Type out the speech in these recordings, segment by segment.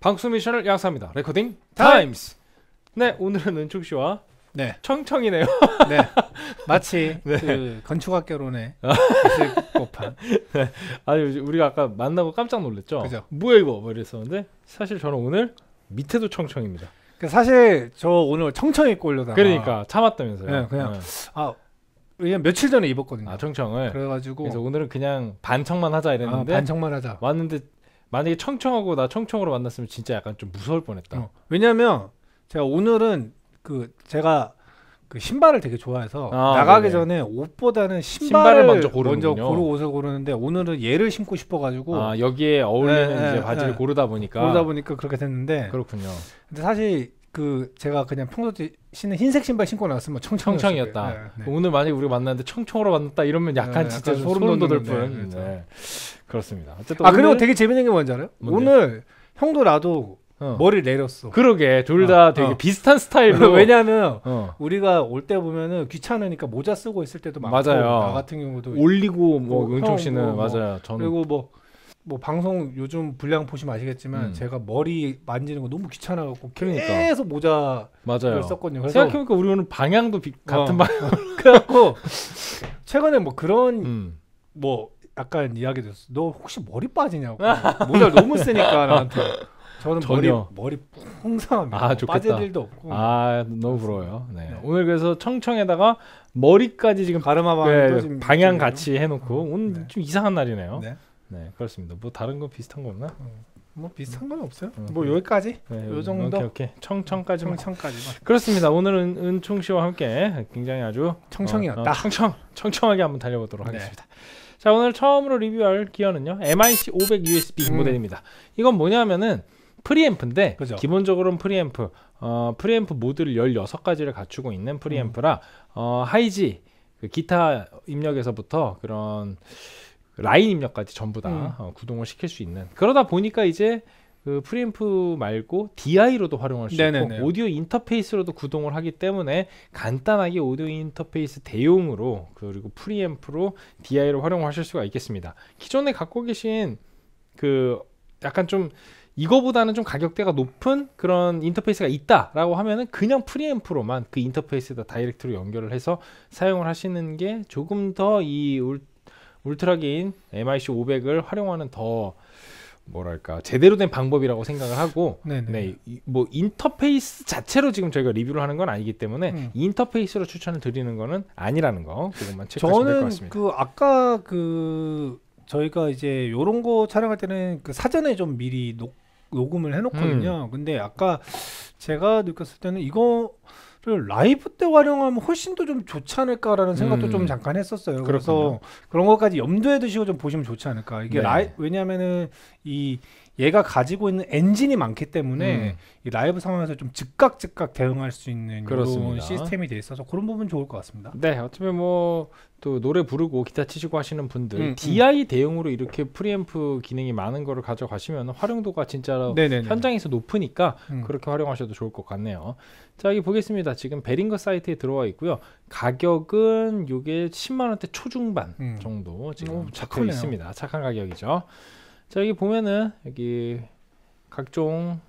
방송 미션을 약속합니다. 레코딩 타임스. 네, 오늘은 은총 씨와 네. 청청이네요. 네. 마치 네. 그 건축학 결혼에 아. 법한. 네. 아니 우리가 아까 만나고 깜짝 놀랐죠. 그죠. 뭐야 이거? 뭐 이랬었는데 사실 저는 오늘 밑에도 청청입니다. 그 사실 저 오늘 청청 입고 올려다 그러니까 참았다면서요. 네, 그냥 네. 아왜냐 며칠 전에 입었거든요. 아 청청을. 그래가지고 그래서 오늘은 그냥 반청만 하자 아, 이랬는데 아, 반청만 하자. 왔는데 만약에 청청하고 나 청청으로 만났으면 진짜 약간 좀 무서울 뻔했다. 어. 왜냐면 제가 오늘은 그 제가 그 신발을 되게 좋아해서 아, 나가기 네네. 전에 옷보다는 신발을, 신발을 먼저 고르 먼저 고르 옷을 고르는데 오늘은 얘를 신고 싶어가지고 아, 여기에 어울리는 네, 이제 네, 바지를 네, 고르다 보니까 고르다 보니까 그렇게 됐는데 그렇군요. 근데 사실 그 제가 그냥 평소 때 신는 흰색 신발 신고 나왔으면 청청 청이었다 네, 네, 오늘 만약 에 우리 만났는데 청청으로 만났다 이러면 약간 네, 진짜 소름 돋을 뿐. 그렇습니다. 어쨌든 아 그리고 되게 재밌는 게 뭔지 알아요? 뭔데? 오늘 형도 나도 어. 머리를 내렸어. 그러게 둘다 어. 어. 되게 어. 비슷한 스타일로. 왜냐하면 어. 우리가 올 때 보면은 귀찮으니까 모자 쓰고 있을 때도 많고 맞아요. 나 같은 경우도 올리고 뭐 어, 은총 씨는 뭐, 뭐. 맞아요. 저는 그리고 뭐뭐 뭐 방송 요즘 분량 보시면 아시겠지만 음. 제가 머리 만지는 거 너무 귀찮아갖고 그러니까. 계속 모자를 맞아요. 썼거든요. 그래서 생각해보니까 우리 오늘 방향도 비, 같은 어. 방향. 그래갖고 최근에 뭐 그런 음. 뭐 약간 이야기 됐어. 너 혹시 머리 빠지냐고. 모자 너무 세니까 나한테. 저는 전혀. 머리 머리 풍성합니다. 아, 좋 빠질 일도 없고. 아 너무 부러워요. 네. 네. 오늘 그래서 청청에다가 머리까지 지금 가르마 네, 방향 같이 해놓고 음, 오늘 네. 좀 이상한 날이네요. 네. 네. 그렇습니다. 뭐 다른 거 비슷한 거 없나? 음. 뭐 비슷한 건 없어요. 음. 뭐 음. 여기까지? 네, 요 정도. 오케이, 오케이. 청청까지. 청청까지 그렇습니다. 오늘은 은총 씨와 함께 굉장히 아주 청청이었다. 어, 어, 청청 청청하게 한번 달려보도록 네. 하겠습니다. 자 오늘 처음으로 리뷰할 기어는요 MIC 500 USB 음. 모델입니다 이건 뭐냐면은 프리앰프인데 그죠. 기본적으로는 프리앰프 어, 프리앰프 모듈 16가지를 갖추고 있는 프리앰프라 음. 어, 하이지 그 기타 입력에서부터 그런 라인 입력까지 전부 다 음. 어, 구동을 시킬 수 있는 그러다 보니까 이제 그 프리앰프 말고 DI로도 활용할 수 네네네. 있고 오디오 인터페이스로도 구동을 하기 때문에 간단하게 오디오 인터페이스 대용으로 그리고 프리앰프로 DI로 활용하실 수가 있겠습니다. 기존에 갖고 계신 그 약간 좀 이거보다는 좀 가격대가 높은 그런 인터페이스가 있다라고 하면은 그냥 프리앰프로만 그 인터페이스에다 다이렉트로 연결을 해서 사용을 하시는 게 조금 더 이 울트라게인 MIC 500을 활용하는 더 뭐랄까 제대로 된 방법이라고 생각을 하고 네네. 네, 뭐 인터페이스 자체로 지금 저희가 리뷰를 하는 건 아니기 때문에 음. 인터페이스로 추천을 드리는 거는 아니라는 거 그것만 체크하시면 될 것 같습니다. 저는 그 아까 그 저희가 이제 요런 거 촬영할 때는 그 사전에 좀 미리 녹, 녹음을 해놓거든요. 음. 근데 아까 제가 느꼈을 때는 이거 라이브 때 활용하면 훨씬 더좀 좋지 않을까라는 생각도 음. 좀 잠깐 했었어요. 그렇군요. 그래서 그런 것까지 염두에 두시고 좀 보시면 좋지 않을까. 이게 네. 라이, 왜냐하면은 이 얘가 가지고 있는 엔진이 많기 때문에 음. 이 라이브 상황에서 좀 즉각 즉각 대응할 수 있는 그런 시스템이 돼 있어서 그런 부분 좋을 것 같습니다. 네, 어쩌면 뭐또 노래 부르고 기타 치시고 하시는 분들 음, DI 음. 대응으로 이렇게 프리앰프 기능이 많은 거를 가져가시면 활용도가 진짜로 네네네. 현장에서 높으니까 음. 그렇게 활용하셔도 좋을 것 같네요. 자, 여기 보겠습니다. 지금 베링거 사이트에 들어와 있고요. 가격은 이게 10만 원대 초중반 음. 정도 지금 음, 착해 있습니다. 착한 가격이죠. 자 여기 보면은 여기 각종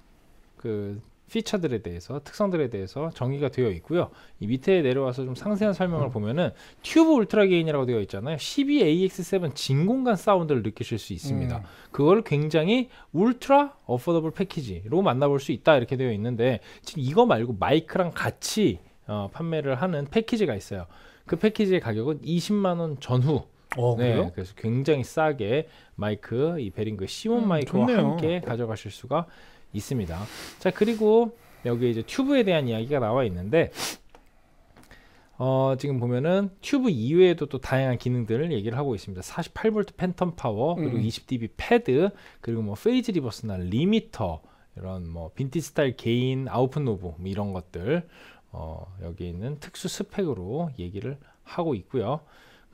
그 피처들에 대해서 특성들에 대해서 정의가 되어 있고요 이 밑에 내려와서 좀 상세한 설명을 음. 보면은 튜브 울트라 게인이라고 되어 있잖아요 12AX7 진공관 사운드를 느끼실 수 있습니다 음. 그걸 굉장히 울트라 어포더블 패키지로 만나볼 수 있다 이렇게 되어 있는데 지금 이거 말고 마이크랑 같이 어, 판매를 하는 패키지가 있어요 그 패키지의 가격은 20만원 전후 어, 네, 그래요? 그래서 굉장히 싸게 마이크 이 베링크 시온 음, 마이크와 좋네요. 함께 가져가실 수가 있습니다. 자 그리고 여기 이제 튜브에 대한 이야기가 나와 있는데 어, 지금 보면은 튜브 이외에도 또 다양한 기능들을 얘기를 하고 있습니다. 48V 팬텀 파워 음. 그리고 음. 20dB 패드 그리고 뭐 페이즈 리버스나 리미터 이런 뭐 빈티지 스타일 개인 아웃풋 노브 뭐 이런 것들 어, 여기 있는 특수 스펙으로 얘기를 하고 있고요.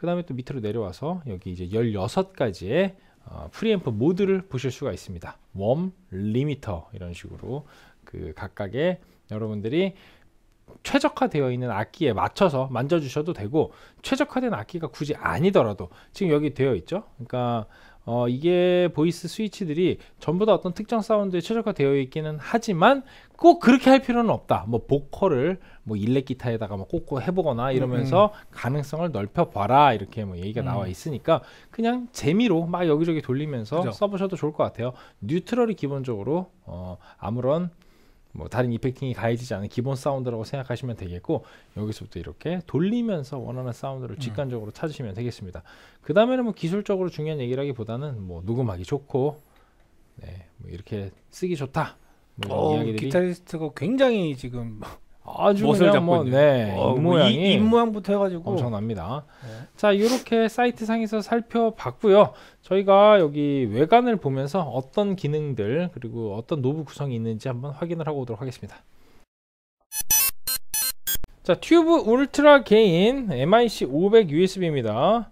그 다음에 또 밑으로 내려와서 여기 이제 16가지의 어, 프리앰프 모드를 보실 수가 있습니다. 웜, 리미터 이런 식으로 그 각각의 여러분들이 최적화되어 있는 악기에 맞춰서 만져주셔도 되고 최적화된 악기가 굳이 아니더라도 지금 여기 되어 있죠. 그러니까 어, 이게 보이스 스위치들이 전부 다 어떤 특정 사운드에 최적화되어 있기는 하지만 꼭 그렇게 할 필요는 없다. 뭐 보컬을 뭐 일렉 기타에다가 뭐 꽂고 해보거나 음, 이러면서 음. 가능성을 넓혀봐라 이렇게 뭐 얘기가 음. 나와 있으니까 그냥 재미로 막 여기저기 돌리면서 그죠. 써보셔도 좋을 것 같아요. 뉴트럴이 기본적으로 어, 아무런 뭐 다른 이펙팅이 가해지지 않은 기본 사운드라고 생각하시면 되겠고 여기서부터 이렇게 돌리면서 원하는 사운드를 음. 직관적으로 음. 찾으시면 되겠습니다. 그 다음에는 뭐 기술적으로 중요한 얘기라기보다는 뭐 녹음하기 좋고 네, 뭐 이렇게 쓰기 좋다. 뭐 어, 기타리스트가 굉장히 지금 아주 못을 그냥 뭐, 네, 어, 뭐 모양이 입, 모양부터 해가지고 엄청납니다. 네. 자, 이렇게 사이트 상에서 살펴봤고요. 저희가 여기 외관을 보면서 어떤 기능들 그리고 어떤 노브 구성이 있는지 한번 확인을 하고 오도록 하겠습니다. 자, 튜브 울트라 개인 MIC 500 USB입니다.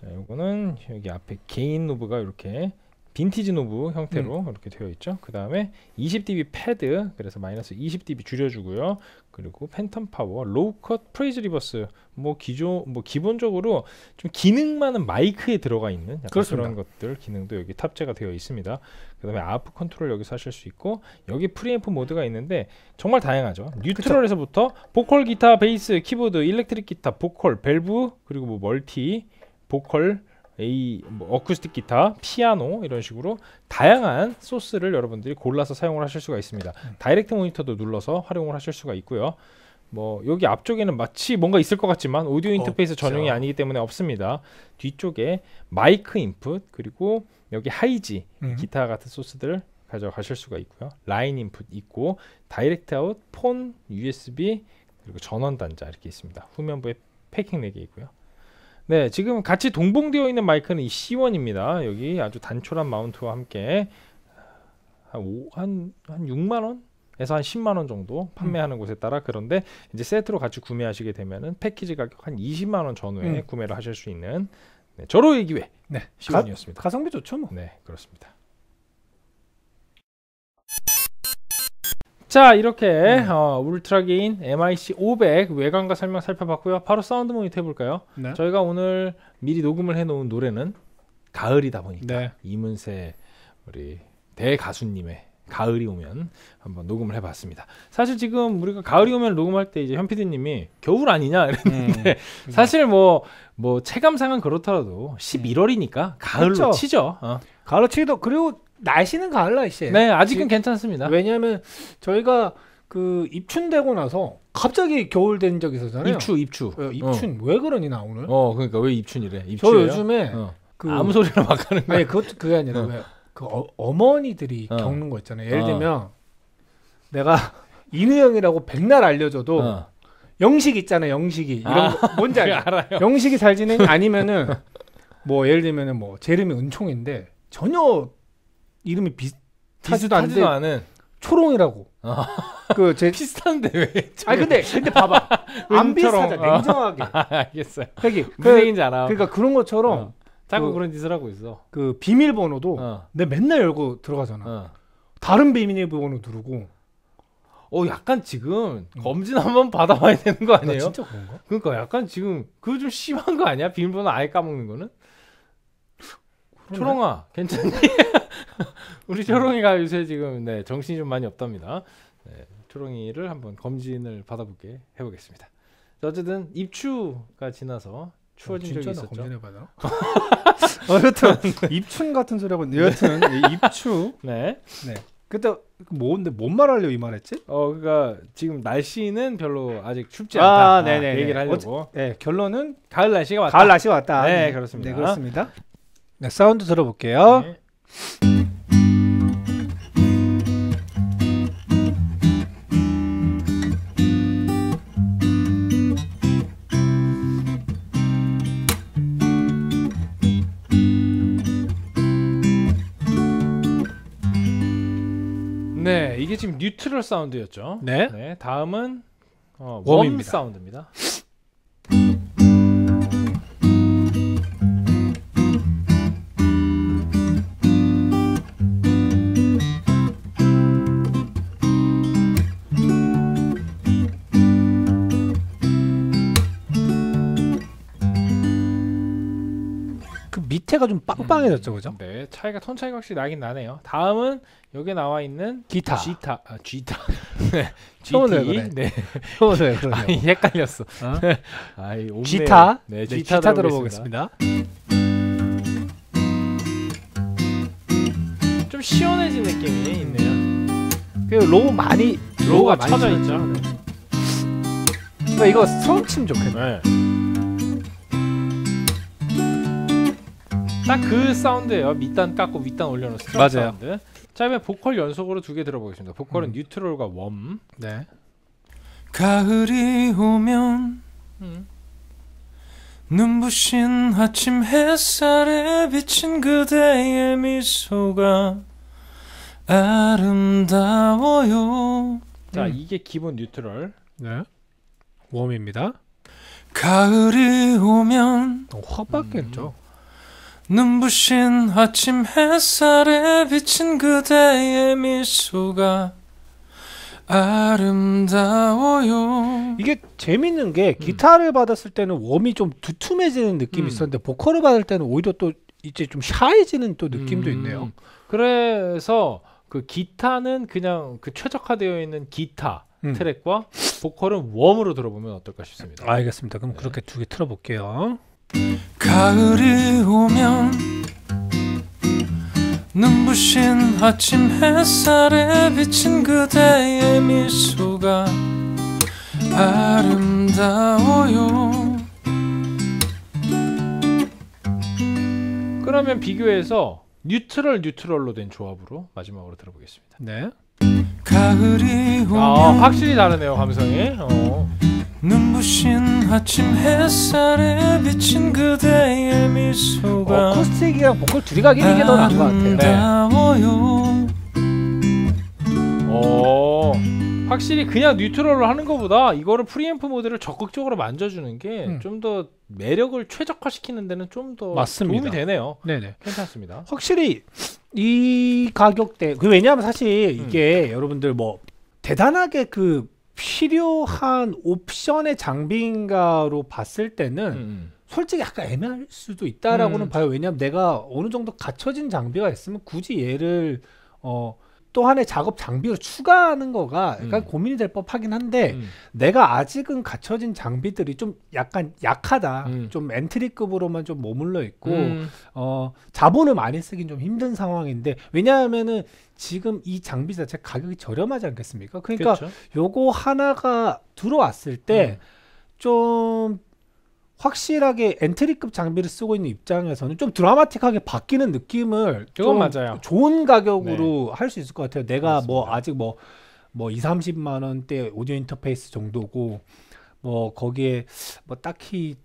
자, 요거는 여기 앞에 개인 노브가 이렇게 빈티지 노브 형태로 음. 이렇게 되어 있죠. 그 다음에 20dB 패드 그래서 마이너스 20dB 줄여주고요. 그리고 팬텀 파워, 로우컷 프레이즈 리버스 뭐 기존 뭐 기본적으로 좀 기능만은 마이크에 들어가 있는 약간 그 그런 것들 기능도 여기 탑재가 되어 있습니다. 그다음에 아프 컨트롤 여기서 하실 수 있고 여기 프리앰프 모드가 있는데 정말 다양하죠. 뉴트럴에서부터 보컬 기타, 베이스, 키보드, 일렉트릭 기타, 보컬, 밸브 그리고 뭐 멀티, 보컬 A 뭐 어쿠스틱 기타, 피아노 이런 식으로 다양한 소스를 여러분들이 골라서 사용을 하실 수가 있습니다. 음. 다이렉트 모니터도 눌러서 활용을 하실 수가 있고요. 뭐 여기 앞쪽에는 마치 뭔가 있을 것 같지만 오디오 어, 인터페이스 없죠. 전용이 아니기 때문에 없습니다. 뒤쪽에 마이크 인풋 그리고 여기 하이지 음. 기타 같은 소스들 가져가실 수가 있고요. 라인 인풋 있고 다이렉트 아웃, 폰, USB 그리고 전원 단자 이렇게 있습니다. 후면부에 패킹 4개 있고요. 네, 지금 같이 동봉되어 있는 마이크는 이 C1입니다. 여기 아주 단촐한 마운트와 함께 한, 한, 한 6만 원? 에서 한 10만 원 정도 판매하는 음. 곳에 따라 그런데 이제 세트로 같이 구매하시게 되면은 패키지 가격 한 20만 원 전후에 음. 구매를 하실 수 있는 네, 저로의 기회 네. 시간이었습니다. 가성비 좋죠 뭐. 네, 그렇습니다. 자 이렇게 네. 어, 울트라게인 MIC 500 외관과 설명 살펴봤고요 바로 사운드 모니터 해볼까요 네. 저희가 오늘 미리 녹음을 해놓은 노래는 가을이다 보니까 네. 이문세 우리 대가수님의 가을이 오면 한번 녹음을 해봤습니다. 사실 지금 우리가 가을이 오면 녹음할 때 이제 현피디님이 겨울 아니냐 이랬는데 음, 음. 사실 뭐뭐 뭐 체감상은 그렇더라도 11월이니까 가을로 그렇죠. 치죠. 어. 가을로 치기도 그리고 날씨는 가을라 이씨. 네, 아직은 지, 괜찮습니다. 왜냐하면 저희가 그 입춘되고 나서 갑자기 겨울 된 적이 있었잖아요. 입추, 입추. 어, 입춘 어. 왜 그러니 나 오늘? 어, 그러니까 왜 입춘이래? 입추저 요즘에 어. 그 아무 소리나 막 하는 거야. 아니 그것 그게 아니라 왜그 어, 그 어 머니들이 어. 겪는 거 있잖아요. 예를 어. 들면 내가 인우 형이라고 백날 알려줘도 영식 있잖아요. 영식이 이런 아, 거 뭔지 알아요? 영식이 잘 지내니 아니면은 뭐 예를 들면은 뭐 제름이 은총인데 전혀 이름이 비슷하지도 않은 않은. 초롱이라고. 아. 그제 비슷한데 왜? 아 근데 근데 봐봐 안 비슷하자 어. 냉정하게. 아, 알겠어요. 여기 무인지 알아. 그러니까 그런 것처럼 어. 자꾸 그, 런 짓을 하고 있어. 그 비밀번호도 어. 내 맨날 열고 들어가잖아. 어. 다른 비밀번호 누르고. 어 약간 지금 음. 검진 한번 받아봐야 되는 거 아니에요? 아, 진짜 그런가? 그러니까 약간 지금 그거 좀 심한 거 아니야? 비밀번호 아예 까먹는 거는? 초롱아 괜찮니? 우리 초롱이가 요새 지금 네 정신이 좀 많이 없답니다. 네, 초롱이를 한번 검진을 받아보게 해보겠습니다. 어쨌든 입추가 지나서 추워진 어, 적이 있었죠. 검진해봐라. 여튼 입춘 같은 소리하고 여튼 입추. 네. 네. 그때 뭔데 뭐, 뭔 말하려 이 말했지? 어, 그러니까 지금 날씨는 별로 아직 춥지 아, 않다. 아, 네, 네네. 얘기를 하려고. 어째, 네, 결론은 가을 날씨가 왔다. 가을 날씨 왔다. 네, 그렇습니다. 네, 그렇습니다. 네, 사운드 들어볼게요. 네. 음. 네, 이게 지금 뉴트럴 사운드였죠. 네. 네 다음은 어, 웜웜입 사운드입니다. 밑에가 좀 빵빵해졌죠, 음, 그죠? 네, 차이가 톤 차이가 확실히 나긴 나네요. 다음은 여기에 나와 있는 기타, 기타, 아, 기타, 네, 형은 뭐 그래? 네, 뭐 그러 아니, 헷갈렸어. 어? 아 기타, 네, 기타, 네, 기 들어보겠습니다. 좀 시원해진 느낌이 있네요. 그 로우 많이 로우가, 로우가 쳐져 있죠. 네. 그러니까 이거 소음 침좋겠 네. 딱그 사운드예요. 밑단 깎고 윗단 올려놓은 스트럿 그 맞아요. 사운드. 자 이번에 보컬 연속으로 두 개 들어보겠습니다. 보컬은 음. 뉴트럴과 웜. 네. 가을이 오면 음. 눈부신 아침 햇살에 비친 그대의 미소가 아름다워요. 자 음. 이게 기본 뉴트럴. 네. 웜입니다. 가을이 오면 어, 확 바뀌었죠. 음. 눈부신 아침 햇살에 비친 그대의 미소가 아름다워요. 이게 재밌는 게 기타를 음. 받았을 때는 웜이 좀 두툼해지는 느낌이 음. 있었는데 보컬을 받을 때는 오히려 또 이제 좀 샤해지는 또 느낌도 음. 있네요. 그래서 그 기타는 그냥 그 최적화되어 있는 기타 음. 트랙과 보컬은 웜으로 들어보면 어떨까 싶습니다. 알겠습니다. 그럼 네. 그렇게 두 개 틀어볼게요. 가을이 오면 눈부신 아침 햇살에 비친 그대의 미소가 아름다워요 그러면 비교해서 뉴트럴 뉴트럴로 된 조합으로 마지막으로 들어보겠습니다 네 가을이 아, 오면 아, 확실히 다르네요 감성이 어. 눈부신 아침 햇살에 비친 그대의 미소가 어쿠스틱이랑 보컬 둘이 가긴 이게 더 나은 것 같아요 네. 어, 확실히 그냥 뉴트럴로 하는 것보다 이거를 프리앰프 모드를 적극적으로 만져주는 게 좀더 음. 매력을 최적화시키는 데는 좀 더 도움이 되네요 네네. 괜찮습니다 확실히 이 가격대 그 왜냐하면 사실 이게 음. 여러분들 뭐 대단하게 그 필요한 옵션의 장비인가로 봤을 때는 음, 음. 솔직히 약간 애매할 수도 있다라고는 음. 봐요. 왜냐하면 내가 어느 정도 갖춰진 장비가 있으면 굳이 얘를 어또 하나의 작업 장비로 추가하는 거가 약간 음. 고민이 될 법하긴 한데 음. 내가 아직은 갖춰진 장비들이 좀 약간 약하다. 음. 좀 엔트리급으로만 좀 머물러 있고 음. 어 자본을 많이 쓰긴 좀 힘든 상황인데 왜냐하면은 지금 이 장비 자체 가격이 저렴하지 않겠습니까? 그러니까 그렇죠. 요거 하나가 들어왔을 때좀 음. 확실하게 엔트리급 장비를 쓰고 있는 입장에서는 좀 드라마틱하게 바뀌는 느낌을 좀 맞아요. 좋은 가격으로 네. 할수 있을 것 같아요. 내가 뭐 맞습니다. 뭐 아직 뭐뭐 뭐 2, 30만 원대 오디오 인터페이스 정도고 뭐 거기에 뭐 딱히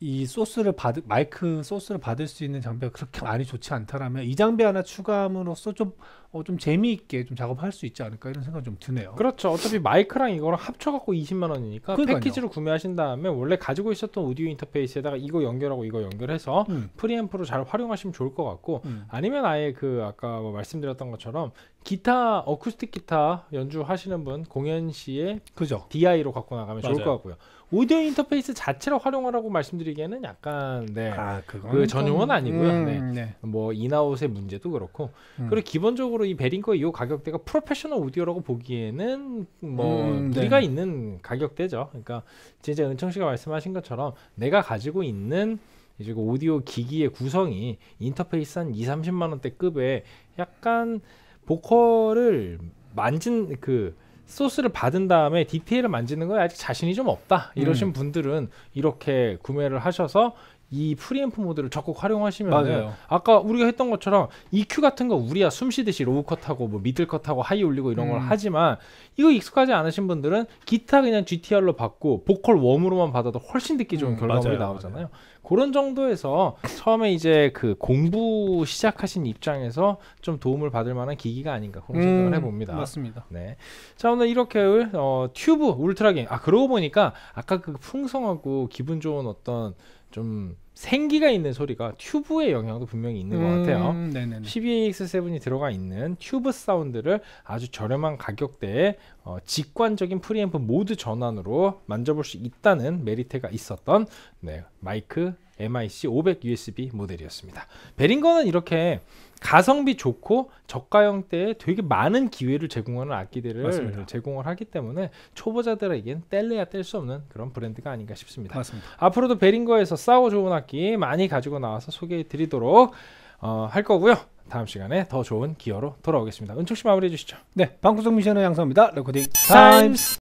이 소스를 받을 마이크 소스를 받을 수 있는 장비가 그렇게 많이 좋지 않다라면 이 장비 하나 추가함으로써 좀 어, 좀 재미있게 좀 작업할 수 있지 않을까 이런 생각 이좀 드네요. 그렇죠. 어차피 마이크랑 이거랑 합쳐갖고 20만 원이니까 그러니까요. 패키지로 구매하신 다음에 원래 가지고 있었던 오디오 인터페이스에다가 이거 연결하고 이거 연결해서 음. 프리앰프로 잘 활용하시면 좋을 것 같고 음. 아니면 아예 그 아까 뭐 말씀드렸던 것처럼 기타 어쿠스틱 기타 연주하시는 분 공연 시에 그죠 DI로 갖고 나가면 맞아요. 좋을 것 같고요. 오디오 인터페이스 자체를 활용하라고 말씀드리기에는 약간 네, 아, 그 전용은 아니고요. 음, 네. 네. 뭐 인아웃의 문제도 그렇고 음. 그리고 기본적으로 이 베링거 이 가격대가 프로페셔널 오디오라고 보기에는 뭐 음, 네. 무리가 네. 있는 가격대죠. 그러니까 진짜 은청 씨가 말씀하신 것처럼 내가 가지고 있는 이제 그 오디오 기기의 구성이 인터페이스 한 2, 30만 원대 급에 약간 보컬을 만진 그 소스를 받은 다음에 디테일을 만지는 거에 아직 자신이 좀 없다 이러신 음. 분들은 이렇게 구매를 하셔서 이 프리앰프 모드를 적극 활용하시면 아까 우리가 했던 것처럼 EQ 같은 거 우리야 숨 쉬듯이 로우 컷하고 뭐 미들 컷하고 하이 올리고 이런 음. 걸 하지만 이거 익숙하지 않으신 분들은 기타 그냥 GTR로 받고 보컬 웜으로만 받아도 훨씬 듣기 좋은 음, 결과물이 맞아요, 나오잖아요. 그런 정도에서 처음에 이제 그 공부 시작하신 입장에서 좀 도움을 받을 만한 기기가 아닌가 그런 생각을 음, 해봅니다. 맞습니다. 네. 자 오늘 이렇게 어, 튜브 울트라 게임. 아 그러고 보니까 아까 그 풍성하고 기분 좋은 어떤 좀 생기가 있는 소리가 튜브의 영향도 분명히 있는 음, 것 같아요. 음, 네네네. 12AX7이 들어가 있는 튜브 사운드를 아주 저렴한 가격대에 어, 직관적인 프리앰프 모드 전환으로 만져볼 수 있다는 메리트가 있었던 네, 마이크 MIC 500 USB 모델이었습니다. 베링거는 이렇게 가성비 좋고 저가형대에 되게 많은 기회를 제공하는 악기들을 맞습니다. 제공을 하기 때문에 초보자들에겐 뗄래야 뗄 수 없는 그런 브랜드가 아닌가 싶습니다. 맞습니다. 앞으로도 베링거에서 싸워 좋은 악기 이야기 많이 가지고 나와서 소개해 드리도록 어, 할 거고요. 다음 시간에 더 좋은 기어로 돌아오겠습니다. 은총 씨 마무리해 주시죠. 네, 방구석 미션의 양성입니다. 레코딩 타임스.